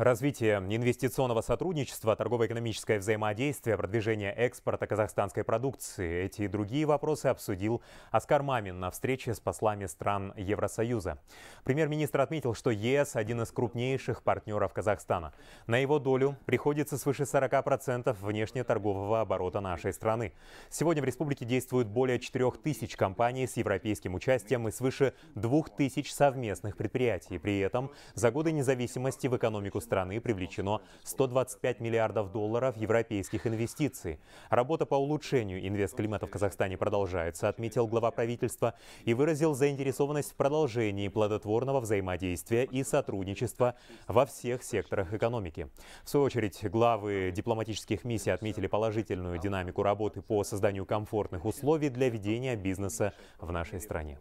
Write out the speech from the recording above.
Развитие инвестиционного сотрудничества, торгово-экономическое взаимодействие, продвижение экспорта казахстанской продукции – эти и другие вопросы обсудил Оскар Мамин на встрече с послами стран Евросоюза. Премьер-министр отметил, что ЕС – один из крупнейших партнеров Казахстана. На его долю приходится свыше 40% внешнеторгового оборота нашей страны. Сегодня в республике действуют более 4000 компаний с европейским участием и свыше 2000 совместных предприятий. При этом за годы независимости в экономику страны страны привлечено 125 миллиардов долларов европейских инвестиций. Работа по улучшению инвестклимата в Казахстане продолжается, отметил глава правительства и выразил заинтересованность в продолжении плодотворного взаимодействия и сотрудничества во всех секторах экономики. В свою очередь, главы дипломатических миссий отметили положительную динамику работы по созданию комфортных условий для ведения бизнеса в нашей стране.